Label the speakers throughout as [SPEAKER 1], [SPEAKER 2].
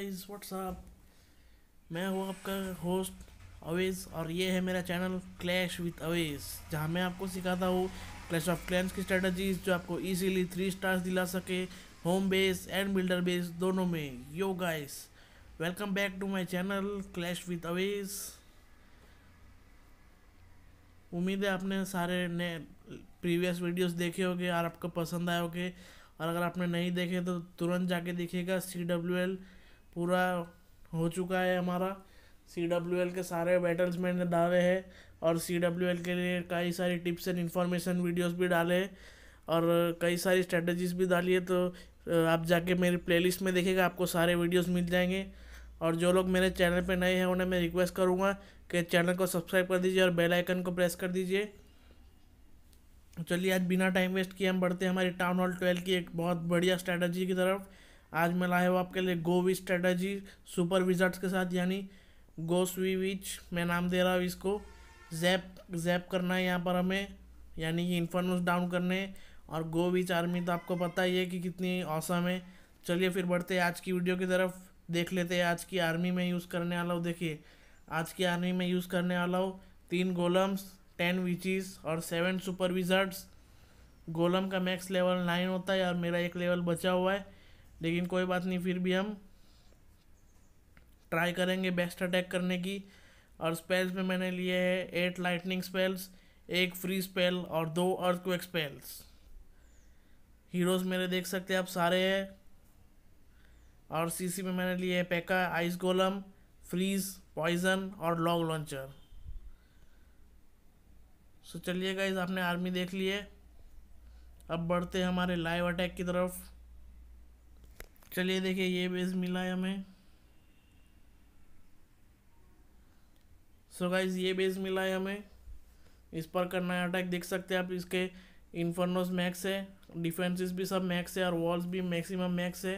[SPEAKER 1] guys up मैं हूँ आपका होस्ट अवेज और ये है मेरा चैनल क्लैश विथ अवेज जहाँ मैं आपको सिखाता हूँ क्लैश ऑफ क्लैंस की स्ट्रेटजीज जो आपको इजीली थ्री स्टार्स दिला सके home base and builder base दोनों में yo guys welcome back to my channel Clash with Awez उम्मीद है आपने सारे नए प्रीवियस वीडियोस देखे होंगे और आपको पसंद आए होंगे और अगर आपने नहीं देखे तो तुरंत जाके देखिएगा सी डब्ल्यू एल पूरा हो चुका है हमारा सी डब्ल्यू एल के सारे बैटल्स मैंने डाले हैं और सी डब्ल्यू एल के लिए कई सारी टिप्स एंड इन्फॉर्मेशन वीडियोस भी डाले हैं और कई सारी स्ट्रेटजीज भी डाली है तो आप जाके मेरी प्लेलिस्ट में देखेगा आपको सारे वीडियोस मिल जाएंगे और जो लोग मेरे चैनल पे नए हैं उन्हें मैं रिक्वेस्ट करूँगा कि चैनल को सब्सक्राइब कर दीजिए और बेल आइकन को प्रेस कर दीजिए चलिए आज बिना टाइम वेस्ट किए हम बढ़ते हैं हमारी टाउन हॉल ट्वेल्व की एक बहुत बढ़िया स्ट्रैटेजी की तरफ आज मैं लाया हूँ आपके लिए वी स्ट्रेटजी सुपर विजर्ट्स के साथ यानी स्वी विच मैं नाम दे रहा हूँ इसको जैप जैप करना है यहाँ पर हमें यानी कि इन्फर्नोस डाउन करने और गो विच आर्मी तो आपको पता ही है कि कितनी औसम है चलिए फिर बढ़ते हैं आज की वीडियो की तरफ देख लेते हैं आज की आर्मी में यूज़ करने वाला हूँ देखिए आज की आर्मी में यूज़ करने वाला हूँ तीन गोलम्स टेन विचिस और सेवन सुपर विजर्ट्स गोलम का मैक्स लेवल नाइन होता है और मेरा एक लेवल बचा हुआ है लेकिन कोई बात नहीं फिर भी हम ट्राई करेंगे बेस्ट अटैक करने की और स्पेल्स में मैंने लिए है एट लाइटनिंग स्पेल्स एक फ्री स्पेल और दो अर्थ क्विक स्पेल्स हीरोज़ मेरे देख सकते हैं आप सारे हैं और सीसी में मैंने लिए है PEKKA ice golem freeze poison और लॉग लॉन्चर सो चलिए गाइज आपने आर्मी देख लिए अब बढ़ते हमारे लाइव अटैक की तरफ चलिए देखिए ये बेस मिला है हमें सो so गाइज ये बेस मिला है हमें इस पर करना है अटैक देख सकते हैं आप इसके इन्फर्नोस मैक्स है डिफेंसिस भी सब मैक्स है और वॉल्स भी मैक्सिमम मैक्स है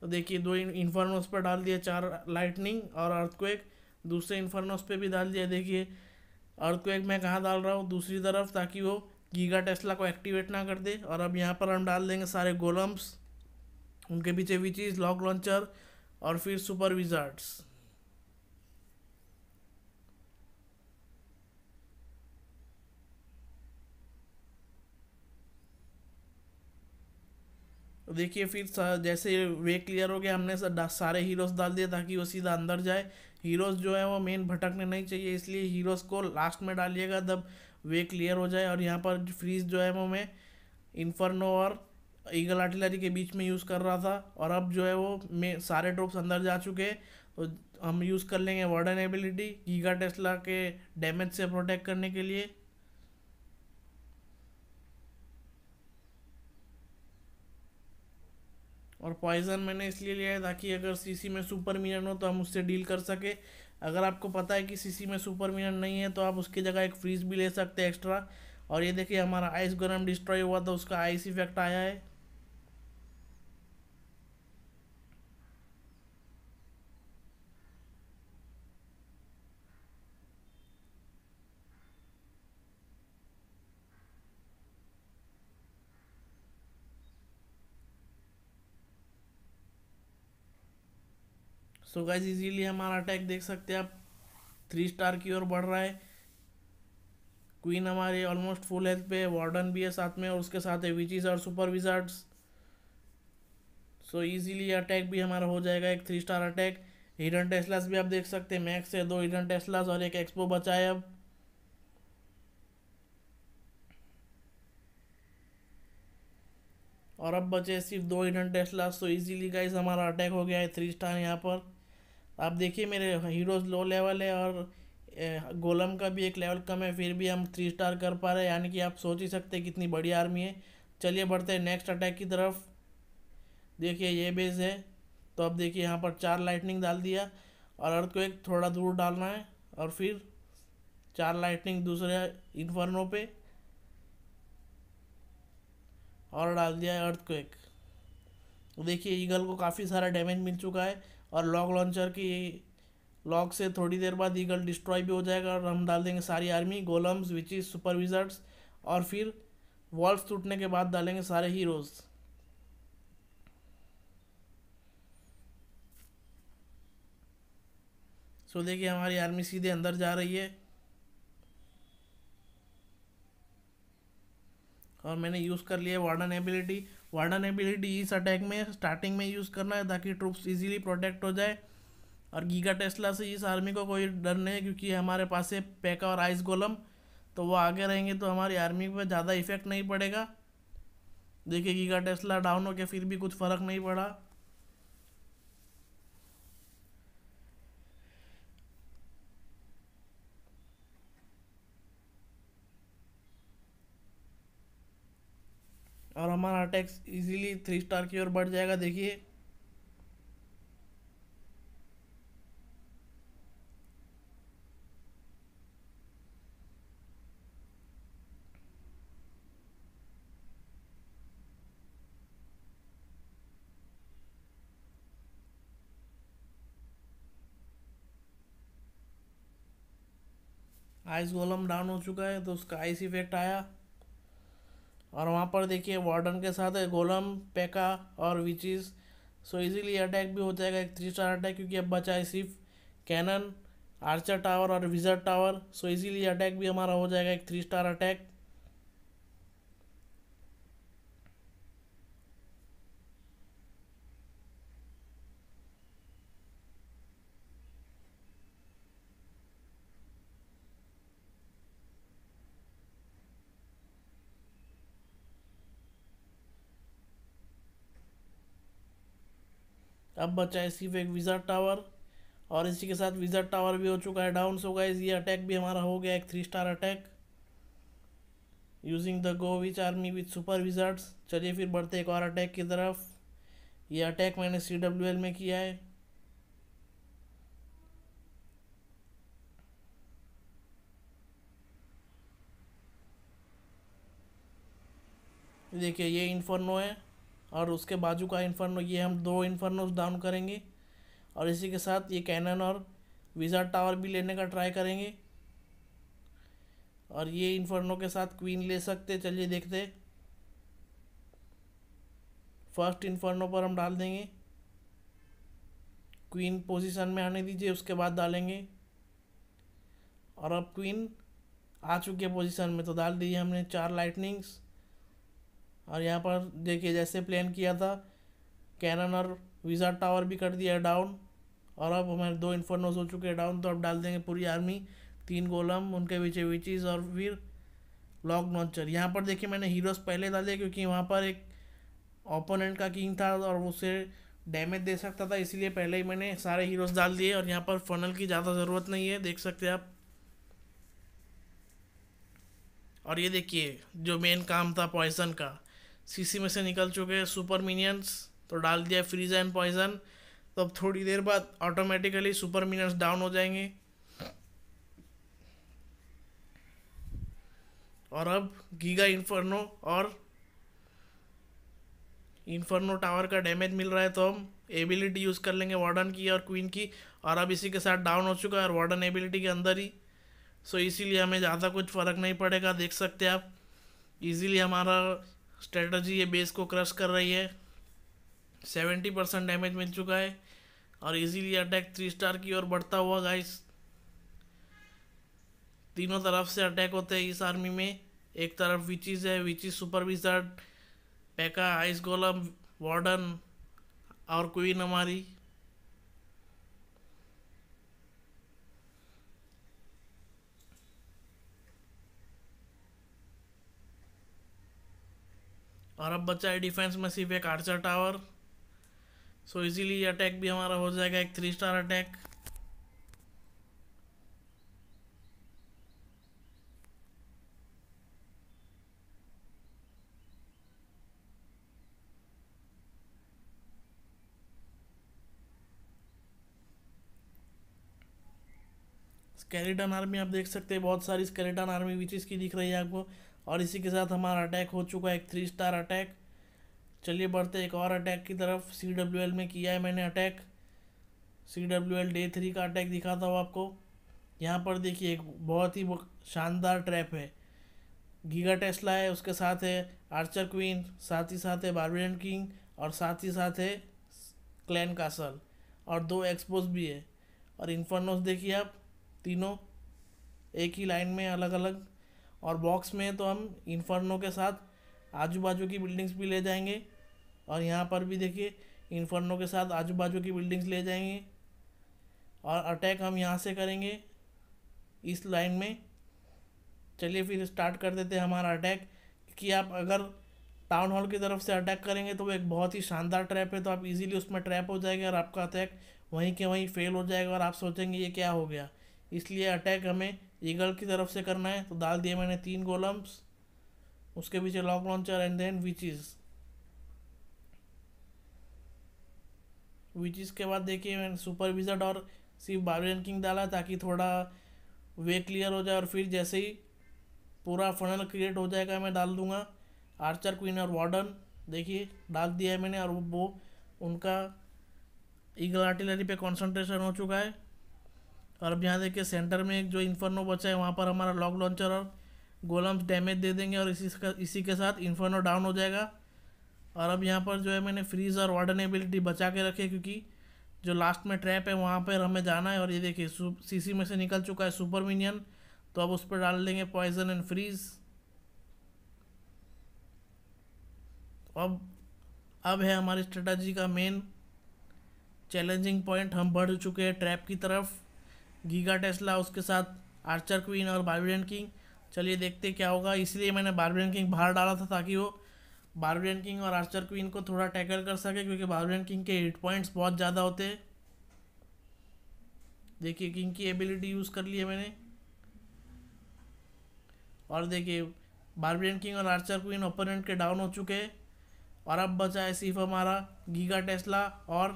[SPEAKER 1] तो देखिए दो इन्फर्नोस पर डाल दिया चार लाइटनिंग और अर्थक्वेक दूसरे इन्फर्नोस पे भी डाल दिया देखिए अर्थक्वेक मैं कहाँ डाल रहा हूँ दूसरी तरफ ताकि वो गीगा टेस्ला को एक्टिवेट ना कर दे और अब यहाँ पर हम डाल देंगे सारे गोलम्स उनके पीछे इज लॉक लॉन्चर और फिर सुपर विजार्ड्स तो देखिए फिर जैसे वे क्लियर हो गया हमने सारे हीरोज़ डाल दिए ताकि वो सीधा अंदर जाए हीरोज़ जो है वो मेन भटकने नहीं चाहिए इसलिए हीरोज़ को लास्ट में डालिएगा तब वे क्लियर हो जाए और यहाँ पर फ्रीज जो है वो मैं इन्फर्नो और ईगल आर्टिलरी के बीच में यूज़ कर रहा था और अब जो है वो में सारे ट्रोप्स अंदर जा चुके हैं तो हम यूज़ कर लेंगे वर्डन एबिलिटी गीगा टेस्ला के डैमेज से प्रोटेक्ट करने के लिए और पॉइजन मैंने इसलिए लिया है ताकि अगर सीसी में सुपर मिनन हो तो हम उससे डील कर सके अगर आपको पता है कि सीसी में सुपर मिनन नहीं है तो आप उसकी जगह एक फ्रीज भी ले सकते हैं एक्स्ट्रा और ये देखिए हमारा आइस गरम डिस्ट्रॉय हुआ था उसका आइस इफेक्ट आया है सो गाइज इजीली हमारा अटैक देख सकते हैं आप थ्री स्टार की ओर बढ़ रहा है क्वीन हमारी ऑलमोस्ट फुल हेल्थ पे है वार्डन भी है साथ में और उसके साथ है विचिज और super wizards so easily attack भी हमारा हो जाएगा एक three star attack hidden teslas भी आप देख सकते हैं मैक्स है दो हिडन टेस्लास और एक एक्सपो बचा है अब और अब बचे सिर्फ दो हिडन टेस्लास तो इजीली गाइस हमारा अटैक हो गया है थ्री स्टार यहाँ पर आप देखिए मेरे हीरोज़ लो लेवल है और गोलम का भी एक लेवल कम है फिर भी हम थ्री स्टार कर पा रहे हैं यानी कि आप सोच ही सकते हैं कितनी बड़ी आर्मी है चलिए बढ़ते हैं नेक्स्ट अटैक की तरफ देखिए ये बेस है तो अब देखिए यहाँ पर चार लाइटनिंग डाल दिया और अर्थ को एक थोड़ा दूर डालना है और फिर चार लाइटनिंग दूसरे इन्फर्नो पर और डाल दिया है अर्थ को एक देखिए ईगल को काफ़ी सारा डैमेज मिल चुका है और लॉग लॉन्चर की लॉग से थोड़ी देर बाद ईगल डिस्ट्रॉय भी हो जाएगा और हम डाल देंगे सारी आर्मी गोलम्स इज सुपरविजर्स और फिर वॉल्स टूटने के बाद डालेंगे सारे हीरोज़ सो देखिए हमारी आर्मी सीधे अंदर जा रही है और मैंने यूज़ कर लिया वार्डन एबिलिटी वार्डन एबिलिटी इस अटैक में स्टार्टिंग में यूज़ करना है ताकि ट्रूप्स इजीली प्रोटेक्ट हो जाए और गीगा टेस्ला से इस आर्मी को कोई डर नहीं है क्योंकि हमारे पास है पैका e और आइस गोलम तो वो आगे रहेंगे तो हमारी आर्मी पर ज़्यादा इफेक्ट नहीं पड़ेगा देखिए गीगा टेस्ला डाउन हो गया फिर भी कुछ फ़र्क नहीं पड़ा हमारा टैक्स इजीली थ्री स्टार की ओर बढ़ जाएगा देखिए आइस गोलम डाउन हो चुका है तो उसका आइस इफेक्ट आया और वहाँ पर देखिए वार्डन के साथ गोलम पैका और विचिस सो इजीली अटैक भी हो जाएगा एक थ्री स्टार अटैक क्योंकि अब बचा है सिर्फ कैनन आर्चर टावर और wizard tower so easily attack भी हमारा हो जाएगा एक थ्री स्टार अटैक अब बचा है सिर्फ एक विज़ार्ड टावर और इसी के साथ विज़ार्ड टावर भी हो चुका है डाउन सो गाइज ये अटैक भी हमारा हो गया एक three star attack using the go witch army with super wizards चलिए फिर बढ़ते एक और अटैक की तरफ ये अटैक मैंने सी डब्ल्यू एल में किया है देखिए ये इन्फर्नो है और उसके बाजू का इन्फर्नो ये हम दो इन्फर्नोज डाउन करेंगे और इसी के साथ ये कैनन और विजार्ड टावर भी लेने का ट्राई करेंगे और ये इन्फर्नो के साथ क्वीन ले सकते चलिए देखते फर्स्ट इन्फर्नो पर हम डाल देंगे क्वीन पोजीशन में आने दीजिए उसके बाद डालेंगे और अब क्वीन आ चुकी है पोजीशन में तो डाल दीजिए हमने चार लाइटनिंग्स और यहाँ पर देखिए जैसे प्लान किया था कैनन और विजार टावर भी कर दिया डाउन और अब हमारे दो इन्फर्नोज हो चुके हैं डाउन तो अब डाल देंगे पूरी आर्मी तीन गोलम उनके पीछे विचिज और फिर लॉक लॉन्चर यहाँ पर देखिए मैंने हीरोज़ पहले डाले क्योंकि वहाँ पर एक ओपोनेंट का किंग था और उसे डैमेज दे सकता था इसीलिए पहले ही मैंने सारे हीरोज़ डाल दिए और यहाँ पर फनल की ज़्यादा ज़रूरत नहीं है देख सकते आप और ये देखिए जो मेन काम था पॉइसन का सीसी में से निकल चुके हैं सुपर मिनियंस तो डाल दिया फ्रीज एंड पॉइजन तो अब थोड़ी देर बाद ऑटोमेटिकली सुपर मिनियंस डाउन हो जाएंगे और अब गीगा इन्फर्नो और इन्फर्नो टावर का डैमेज मिल रहा है तो हम एबिलिटी यूज़ कर लेंगे वार्डन की और क्वीन की और अब इसी के साथ डाउन हो चुका है और वार्डन एबिलिटी के अंदर ही सो इसीलिए हमें ज़्यादा कुछ फ़र्क नहीं पड़ेगा देख सकते आप इजीली हमारा स्ट्रेटजी ये बेस को क्रश कर रही है सेवेंटी परसेंट डैमेज मिल चुका है और इजीली अटैक थ्री स्टार की ओर बढ़ता हुआ गाइस तीनों तरफ से अटैक होते हैं इस आर्मी में एक तरफ विचिज है witches super wizard PEKKA ice golem warden और क्वीन हमारी और अब बचा है डिफेंस में सिर्फ एक archer tower so easily attack भी हमारा हो जाएगा एक three star attack skeleton army आप देख सकते हैं बहुत सारी स्केलेटन आर्मी विचिस की दिख रही है आपको और इसी के साथ हमारा अटैक हो चुका है एक थ्री स्टार अटैक चलिए बढ़ते एक और अटैक की तरफ सी डब्ल्यू एल में किया है मैंने attack C W L day three का अटैक दिखाता हूँ आपको यहाँ पर देखिए एक बहुत ही शानदार ट्रैप है गीगा टेस्ला है उसके साथ है आर्चर क्वीन साथ ही साथ है बारबियन किंग और साथ ही साथ है क्लैन कासल और दो एक्सपोज भी है और इन्फर्नोस देखिए आप तीनों एक ही लाइन में अलग अलग और बॉक्स में तो हम इन्फर्नो के साथ आजू बाजू की बिल्डिंग्स भी ले जाएंगे और यहाँ पर भी देखिए इन्फर्नो के साथ आजू बाजू की बिल्डिंग्स ले जाएंगे और अटैक हम यहाँ से करेंगे इस लाइन में चलिए फिर स्टार्ट कर देते हैं हमारा अटैक कि आप अगर टाउन हॉल की तरफ से अटैक करेंगे तो वो एक बहुत ही शानदार ट्रैप है तो आप इजीली उसमें ट्रैप हो जाएंगे और आपका अटैक वहीं के वहीं फेल हो जाएगा और आप सोचेंगे ये क्या हो गया इसलिए अटैक हमें ईगल की तरफ से करना है तो डाल दिए मैंने तीन गोलम्स उसके पीछे log launcher and then witches witch के बाद देखिए मैंने सुपर विजट और सिर्फ बार्बियन किंग डाला ताकि थोड़ा वे क्लियर हो जाए और फिर जैसे ही पूरा फनल क्रिएट हो जाएगा मैं डाल दूंगा आर्चर क्वीन और वार्डन देखिए डाल दिया है मैंने और वो उनका ईगल आर्टिलरी पे कंसंट्रेशन हो चुका है और अब यहाँ देखिए सेंटर में एक जो इन्फर्नो बचा है वहाँ पर हमारा लॉक लॉन्चर और गोलम्स डैमेज दे देंगे और इसी का इसी के साथ इन्फर्नो डाउन हो जाएगा और अब यहाँ पर जो है मैंने फ्रीज और वार्डनेबिलिटी बचा के रखे क्योंकि जो लास्ट में ट्रैप है वहाँ पर हमें जाना है और ये देखिए सीसी में से निकल चुका है सुपर मिनियन तो अब उस पर डाल देंगे पॉइजन एंड फ्रीज अब अब है हमारी स्ट्रेटजी का मेन चैलेंजिंग पॉइंट हम बढ़ चुके हैं ट्रैप की तरफ गीगा टेस्ला उसके साथ आर्चर क्वीन और बारबिडन किंग चलिए देखते क्या होगा इसलिए मैंने बारबिडन किंग बाहर डाला था ताकि वो बारबिडन किंग और आर्चर क्वीन को थोड़ा टैकल कर सके क्योंकि बारबिडन किंग के हिट पॉइंट्स बहुत ज़्यादा होते हैं देखिए किंग की एबिलिटी यूज़ कर ली है मैंने और देखिए बारबिडन किंग और आर्चर क्वीन ओपोनेंट के डाउन हो चुके हैं और अब बचा है सिर्फ हमारा गीगा टेस्ला और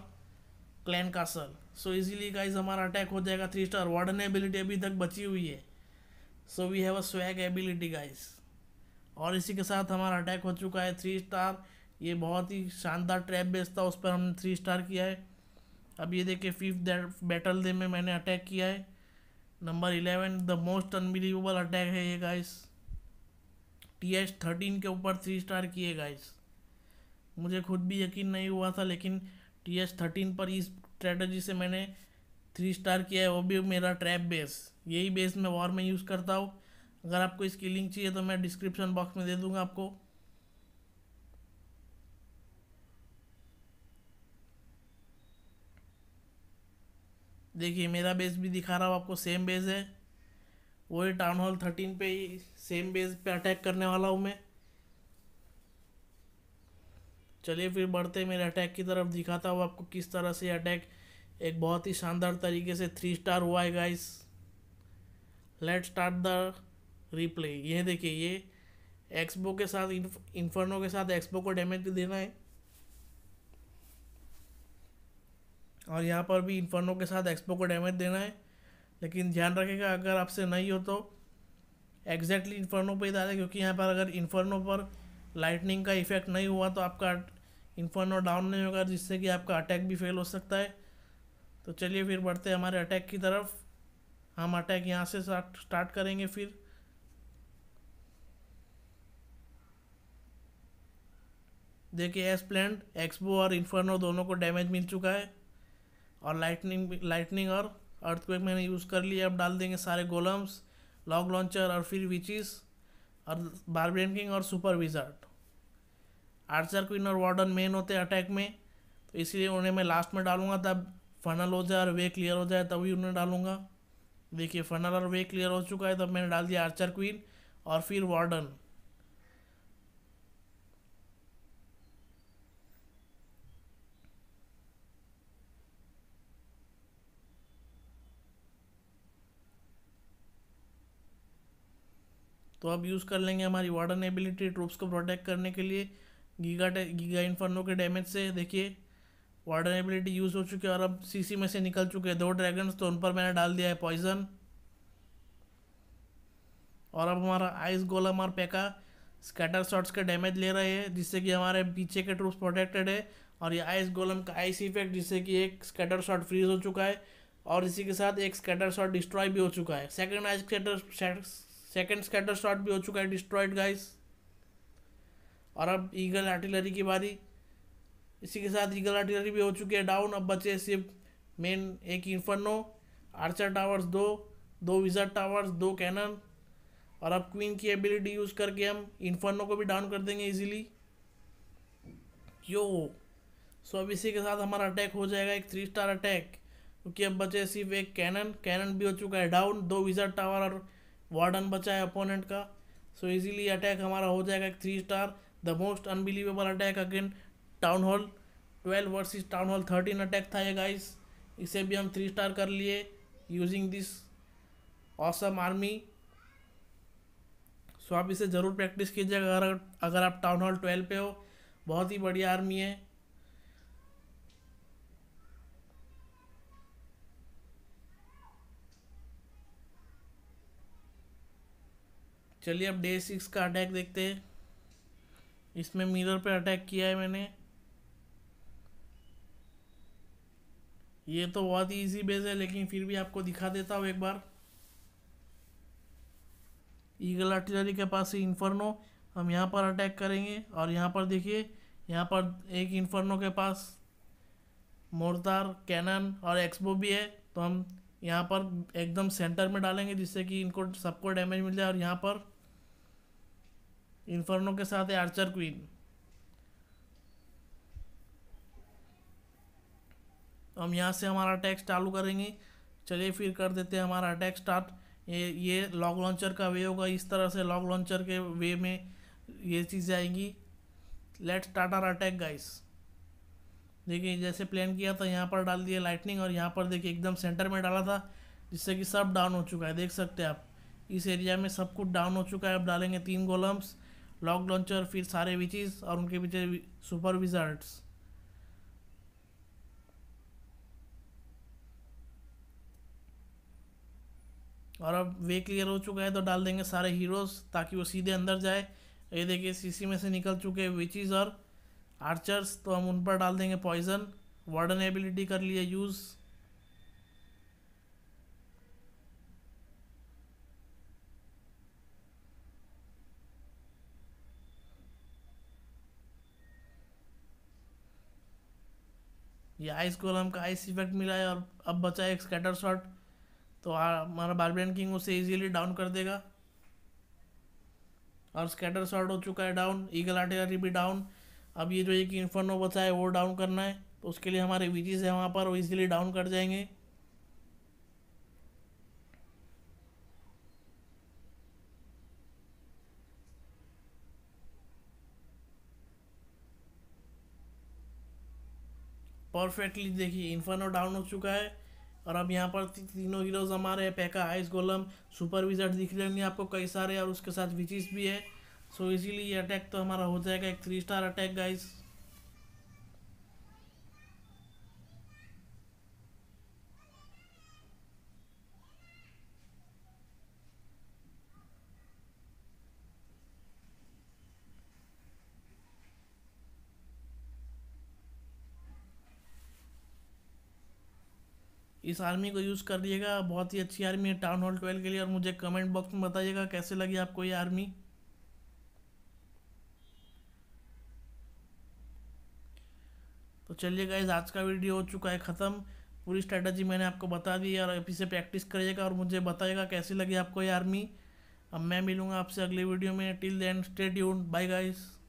[SPEAKER 1] clan castle so easily guys हमारा अटैक हो जाएगा थ्री स्टार वार्डन एबिलिटी अभी तक बची हुई है so we have a swag ability guys और इसी के साथ हमारा अटैक हो चुका है थ्री स्टार ये बहुत ही शानदार ट्रैप बेस था उस पर हमने थ्री स्टार किया है अब ये देखिए फिफ्थ बैटल डे में मैंने अटैक किया है number eleven the most unbelievable attack है ये गाइस टी एच थर्टीन के ऊपर थ्री स्टार किए गाइस मुझे खुद भी यकीन नहीं हुआ था लेकिन टी एच थर्टीन पर इस स्ट्रेटजी से मैंने थ्री स्टार किया है वो भी मेरा ट्रैप बेस यही बेस मैं वॉर में यूज़ करता हूँ अगर आपको इसकी लिंक चाहिए तो मैं डिस्क्रिप्शन बॉक्स में दे दूँगा आपको देखिए मेरा बेस भी दिखा रहा हूँ आपको सेम बेस है वही टाउन हॉल थर्टीन पे ही सेम बेस पे अटैक करने वाला हूँ मैं चलिए फिर बढ़ते मेरे अटैक की तरफ दिखाता हूँ आपको किस तरह से अटैक एक बहुत ही शानदार तरीके से थ्री स्टार हुआ है guys let start the replay ये देखिए ये एक्सबो के साथ इन्फर्नो के साथ एक्सबो को डैमेज भी देना है और यहाँ पर भी इन्फर्नो के साथ एक्सपो को डैमेज देना है लेकिन ध्यान रखेगा अगर आपसे नहीं हो तो एग्जैक्टली इन्फर्नो पर ही डालें क्योंकि यहाँ पर अगर इन्फर्नो पर लाइटनिंग का इफेक्ट नहीं हुआ तो आपका इन्फर्नो डाउन नहीं होगा जिससे कि आपका अटैक भी फेल हो सकता है तो चलिए फिर बढ़ते हैं हमारे अटैक की तरफ हम अटैक यहाँ से स्टार्ट करेंगे फिर देखिए एस प्लैंड एक्सबो और इन्फर्नो दोनों को डैमेज मिल चुका है और लाइटनिंग लाइटनिंग और अर्थक्वेक मैंने यूज़ कर लिया अब डाल देंगे सारे गोलम्स लॉग लॉन्चर और फिर विचिज़ और बारबेन किंग और सुपर विजार्ट आर्चर क्वीन और वार्डन मेन होते हैं अटैक में तो इसलिए उन्हें मैं लास्ट में डालूंगा तब फनल हो जाए और वे क्लियर हो जाए तभी उन्हें डालूंगा देखिए फनल और वे क्लियर हो चुका है तब मैंने डाल दिया आर्चर क्वीन और फिर वार्डन तो अब यूज़ कर लेंगे हमारी वार्डन एबिलिटी ट्रूप्स को प्रोटेक्ट करने के लिए गीगा गीगा इन्फर्नो के डैमेज से देखिए वार्डन एबिलिटी यूज़ हो चुकी है और अब सीसी में से निकल चुके हैं दो ड्रैगन्स तो उन पर मैंने डाल दिया है पॉइजन और अब हमारा आइस गोलम और पैका स्कैटर शॉट्स के डैमेज ले रहे हैं जिससे कि हमारे पीछे के ट्रूप्स प्रोटेक्टेड है और ये आइस गोलम का आइस इफेक्ट जिससे कि एक स्कैटर शॉट फ्रीज हो चुका है और इसी के साथ एक स्कैटर शॉट डिस्ट्रॉय भी हो चुका है second ice scatter second scatter shot भी हो चुका है डिस्ट्रॉयड गाइस और अब ईगल आर्टिलरी की बारी इसी के साथ ईगल आर्टिलरी भी हो चुकी है डाउन अब बचे सिर्फ मेन एक इन्फर्नो आर्चर टावर्स दो दो विजर टावर्स दो कैनन और अब क्वीन की एबिलिटी यूज़ करके हम इन्फर्नो को भी डाउन कर देंगे इजीली यो सो अब इसी के साथ हमारा अटैक हो जाएगा एक थ्री स्टार अटैक क्योंकि अब बचे सिर्फ एक कैनन कैनन भी हो चुका है डाउन दो विजर टावर और वार्डन बचा है अपोनेंट का सो इजीली अटैक हमारा हो जाएगा एक three star the most unbelievable attack again town hall twelve versus town hall thirteen attack था ये गाइस इसे भी हम थ्री स्टार कर लिए using this awesome army so आप इसे ज़रूर प्रैक्टिस कीजिएगा अगर अगर आप टाउन हॉल ट्वेल्व पे हो बहुत ही बढ़िया आर्मी है चलिए अब डे सिक्स का अटैक देखते हैं इसमें मिरर पे अटैक किया है मैंने ये तो बहुत ही ईजी बेस है लेकिन फिर भी आपको दिखा देता हूँ एक बार ईगल आर्टिलरी के पास से इन्फर्नो हम यहाँ पर अटैक करेंगे और यहाँ पर देखिए यहाँ पर एक इन्फर्नो के पास मोरतार कैनन और एक्सबो भी है तो हम यहाँ पर एकदम सेंटर में डालेंगे जिससे कि इनको सबको डैमेज मिल जाए और यहाँ पर इन्फर्नो के साथ है आर्चर क्वीन तो हम यहाँ से हमारा अटैक चालू करेंगे चलिए फिर कर देते हैं हमारा अटैक स्टार्ट ये ये लॉग लॉन्चर का वे होगा इस तरह से लॉग लॉन्चर के वे में ये चीज़ें आएंगी let's start our attack guys देखिए जैसे प्लान किया था यहाँ पर डाल दिया लाइटनिंग और यहाँ पर देखिए एकदम सेंटर में डाला था जिससे कि सब डाउन हो चुका है देख सकते हैं आप इस एरिया में सब कुछ डाउन हो चुका है अब डालेंगे तीन गोलम्स लॉक लॉन्चर फिर सारे विचिज और उनके पीछे सुपर विजर्ड्स और अब वे क्लियर हो चुका है तो डाल देंगे सारे हीरोज़ ताकि वो सीधे अंदर जाए ये देखिए सीसी में से निकल चुके विचिज और आर्चर्स तो हम उन पर डाल देंगे पॉइजन वार्डन एबिलिटी कर लिए यूज़ ये आइस कोलम का आइस इफेक्ट मिला है और अब बचा है एक स्कैटर शॉट तो हमारा बारबेन किंग उसे इजीली डाउन कर देगा और स्कैटर शॉट हो चुका है डाउन ईगल आर्टिलरी भी डाउन अब ये जो एक इन्फर्नो बचा है वो डाउन करना है तो उसके लिए हमारे विजीज़ है वहाँ पर वो इजीली डाउन कर जाएंगे परफेक्टली देखिए इन्फर्नो डाउन हो चुका है और अब यहाँ पर तीनों हीरोज हमारे हैं pekka ice golem super wizard दिख रहे होंगे आपको कई सारे और उसके साथ विचिस भी है सो so, इसीलिए अटैक तो हमारा हो जाएगा एक थ्री स्टार अटैक गाइस इस आर्मी को यूज़ कर लीजिएगा बहुत ही अच्छी आर्मी है टाउन हॉल ट्वेल्व के लिए और मुझे कमेंट बॉक्स में बताइएगा कैसे लगी आपको ये आर्मी तो चलिए गाइज आज का वीडियो हो चुका है ख़त्म पूरी स्ट्रैटेजी मैंने आपको बता दी और अभी से प्रैक्टिस करिएगा और मुझे बताइएगा कैसी लगी आपको ये आर्मी अब मैं मिलूँगा आपसे अगले वीडियो में till then stay tune bye guys